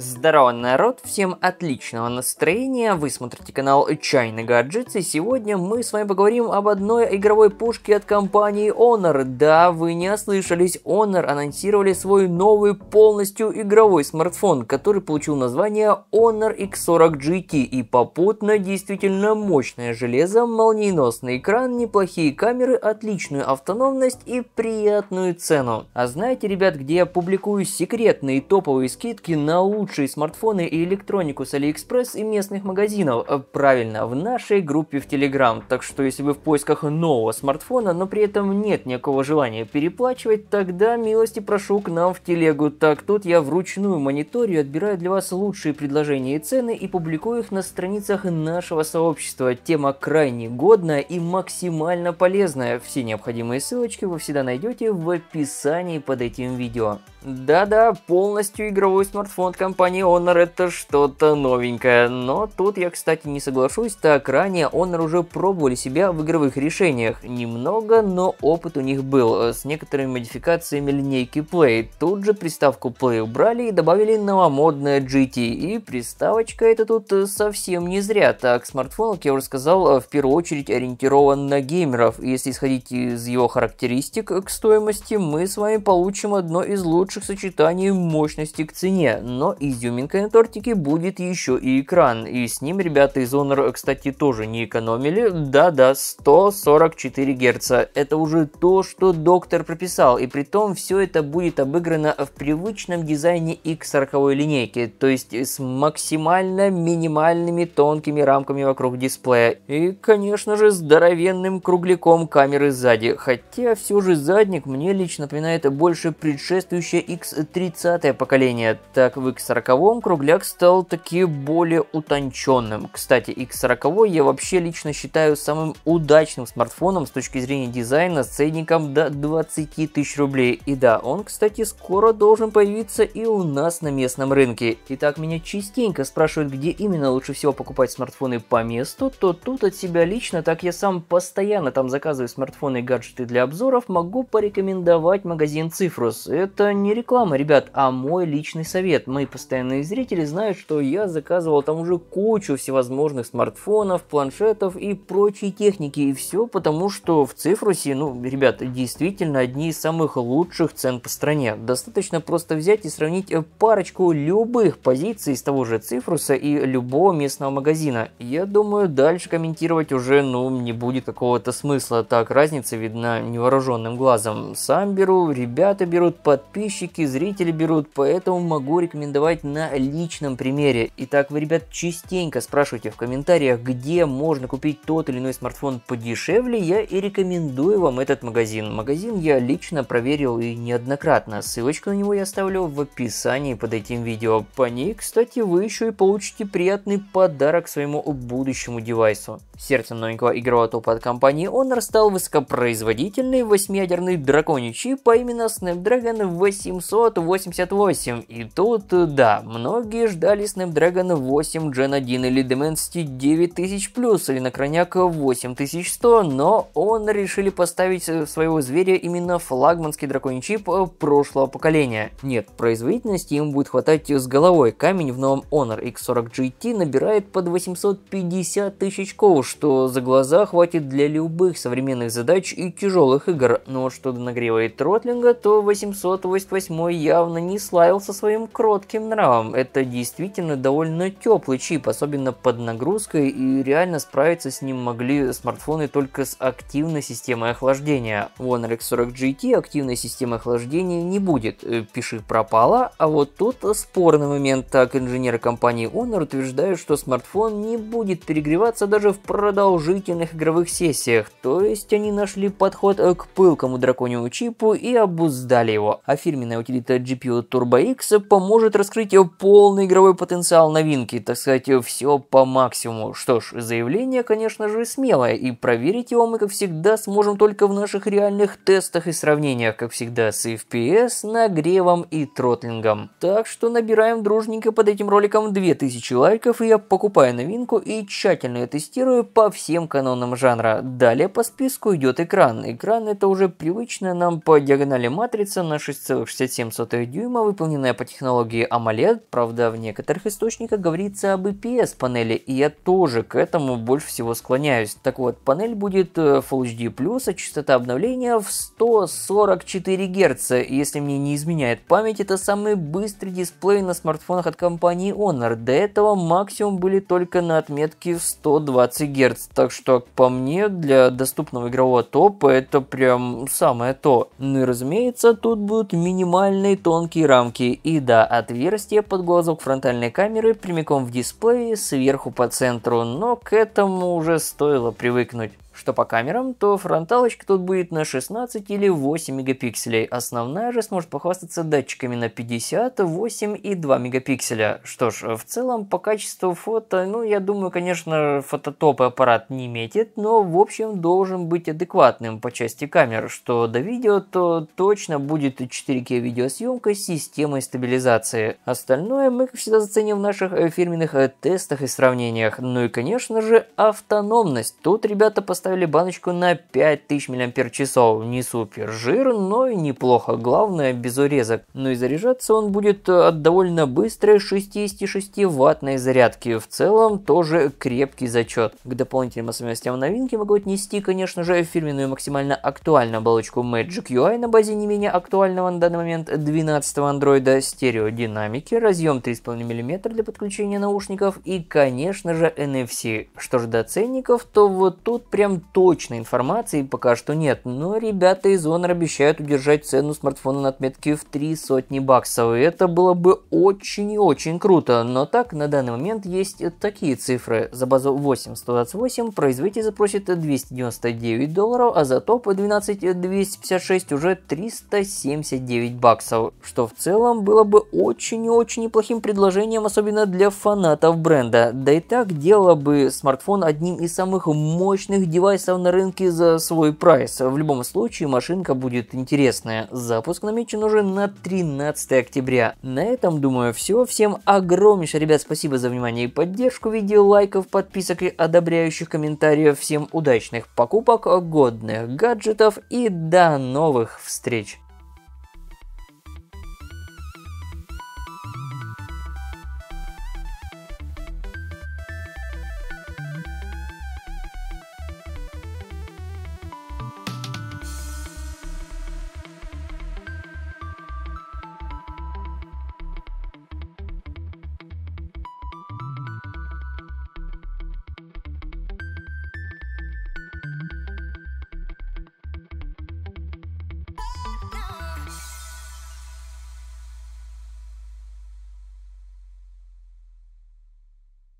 Здорово, народ! Всем отличного настроения! Вы смотрите канал Чайный Гаджетс, и сегодня мы с вами поговорим об одной игровой пушке от компании Honor. Да, вы не ослышались, Honor анонсировали свой новый полностью игровой смартфон, который получил название Honor X40 GT, и попутно действительно мощное железо, молниеносный экран, неплохие камеры, отличную автономность и приятную цену. А знаете, ребят, где я публикую секретные топовые скидки на лучшие лучшие смартфоны и электронику с Алиэкспресс и местных магазинов. Э, правильно, в нашей группе в Телеграм. Так что если вы в поисках нового смартфона, но при этом нет никакого желания переплачивать, тогда милости прошу к нам в Телегу. Так тут я вручную мониторю, отбираю для вас лучшие предложения и цены и публикую их на страницах нашего сообщества. Тема крайне годная и максимально полезная. Все необходимые ссылочки вы всегда найдете в описании под этим видео. Да-да, полностью игровой смартфон компании компании Honor это что-то новенькое, но тут я, кстати, не соглашусь, так ранее Honor уже пробовали себя в игровых решениях. Немного, но опыт у них был, э, с некоторыми модификациями линейки Play. Тут же приставку Play убрали и добавили новомодное GT, и приставочка это тут э, совсем не зря, так смартфон, как я уже сказал, э, в первую очередь ориентирован на геймеров, если исходить из его характеристик к стоимости, мы с вами получим одно из лучших сочетаний мощности к цене, но изюминкой на тортике будет еще и экран. И с ним ребята из Honor, кстати, тоже не экономили. Да-да, 144 Гц. Это уже то, что доктор прописал. И при том все это будет обыграно в привычном дизайне X40 линейки. То есть с максимально минимальными тонкими рамками вокруг дисплея. И, конечно же, здоровенным кругляком камеры сзади. Хотя все же задник мне лично напоминает больше предшествующее X30 поколение. Так в X X40 кругляк стал таки более утонченным. Кстати, X40 я вообще лично считаю самым удачным смартфоном с точки зрения дизайна с ценником до 20 тысяч рублей. И да, он, кстати, скоро должен появиться и у нас на местном рынке. Итак, меня частенько спрашивают, где именно лучше всего покупать смартфоны по месту, то тут от себя лично, так я сам постоянно там заказываю смартфоны и гаджеты для обзоров, могу порекомендовать магазин Цифрус. Это не реклама, ребят, а мой личный совет. Мы постоянные зрители знают, что я заказывал там уже кучу всевозможных смартфонов, планшетов и прочей техники. И все потому, что в Цифрусе, ну, ребята, действительно одни из самых лучших цен по стране. Достаточно просто взять и сравнить э, парочку любых позиций из того же Цифруса и любого местного магазина. Я думаю, дальше комментировать уже, ну, не будет какого-то смысла. Так разница видна невооруженным глазом. Сам беру, ребята берут, подписчики, зрители берут, поэтому могу рекомендовать реализовать на личном примере. Итак, вы, ребят, частенько спрашиваете в комментариях, где можно купить тот или иной смартфон подешевле, я и рекомендую вам этот магазин. Магазин я лично проверил и неоднократно. Ссылочку на него я оставлю в описании под этим видео. По ней, кстати, вы еще и получите приятный подарок своему будущему девайсу. Сердце новенького игрового топа от компании Honor стал высокопроизводительный восьмиядерный драконий чип, а именно Snapdragon 888. И тут да, многие ждали Snapdragon 8 Gen 1 или Dimensity 9000 плюс или на крайняк 8100, но он решили поставить э, своего зверя именно флагманский драконий чип э, прошлого поколения. Нет, производительности им будет хватать с головой. Камень в новом Honor X40 GT набирает под 850 тысяч ков, что за глаза хватит для любых современных задач и тяжелых игр. Но что до нагрева и тротлинга, то 888 явно не славился своим кротким нравом. Это действительно довольно теплый чип, особенно под нагрузкой, и реально справиться с ним могли смартфоны только с активной системой охлаждения. В Honor X40 GT активной системы охлаждения не будет, э, пиши пропала, а вот тут спорный момент, так инженеры компании Honor утверждают, что смартфон не будет перегреваться даже в продолжительных игровых сессиях, то есть они нашли подход к пылкому драконьему чипу и обуздали его. А фирменная утилита GPU Turbo X поможет раскрыть раскрыть э, полный игровой потенциал новинки, так сказать, э, все по максимуму. Что ж, заявление, конечно же, смелое, и проверить его мы, как всегда, сможем только в наших реальных тестах и сравнениях, как всегда, с FPS, нагревом и тротлингом. Так что набираем дружненько под этим роликом 2000 лайков, и я покупаю новинку и тщательно ее тестирую по всем канонам жанра. Далее по списку идет экран. Экран это уже привычная нам по диагонали матрица на 6,67 дюйма, выполненная по технологии AMOLED AMOLED, правда, в некоторых источниках говорится об IPS панели, и я тоже к этому больше всего склоняюсь. Так вот, панель будет Full э, HD+, а частота обновления в 144 Гц. Если мне не изменяет память, это самый быстрый дисплей на смартфонах от компании Honor. До этого максимум были только на отметке в 120 Гц. Так что, по мне, для доступного игрового топа это прям самое то. Ну и разумеется, тут будут минимальные тонкие рамки. И да, ответ скорости под глазок фронтальной камеры прямиком в дисплее сверху по центру, но к этому уже стоило привыкнуть. Что по камерам, то фронталочка тут будет на 16 или 8 мегапикселей, основная же сможет похвастаться датчиками на 50, 8 и 2 мегапикселя. Что ж, в целом по качеству фото, ну я думаю, конечно, фототопы аппарат не метит, но в общем должен быть адекватным по части камер, что до видео, то точно будет 4К видеосъемка с системой стабилизации. Остальное мы, как всегда, заценим в наших э, фирменных э, тестах и сравнениях. Ну и, конечно же, автономность. Тут ребята поставили поставили баночку на 5000 мАч. Не супер жир, но и неплохо. Главное, без урезок. Ну и заряжаться он будет э, от довольно быстрой 66 ваттной зарядки. В целом, тоже крепкий зачет. К дополнительным особенностям новинки могу отнести, конечно же, фирменную максимально актуальную оболочку Magic UI на базе не менее актуального на данный момент 12 андроида стереодинамики, разъем 3,5 мм для подключения наушников и, конечно же, NFC. Что же до ценников, то вот тут прям точной информации пока что нет, но ребята из Honor обещают удержать цену смартфона на отметке в три сотни баксов, и это было бы очень и очень круто, но так на данный момент есть такие цифры. За базу 8128 производитель запросит 299 долларов, а за топ 12256 уже 379 баксов, что в целом было бы очень и очень неплохим предложением, особенно для фанатов бренда. Да и так дело бы смартфон одним из самых мощных девайсов девайсов на рынке за свой прайс. В любом случае машинка будет интересная. Запуск намечен уже на 13 октября. На этом, думаю, все. Всем огромнейшее, ребят, спасибо за внимание и поддержку видео, лайков, подписок и одобряющих комментариев. Всем удачных покупок, годных гаджетов и до новых встреч!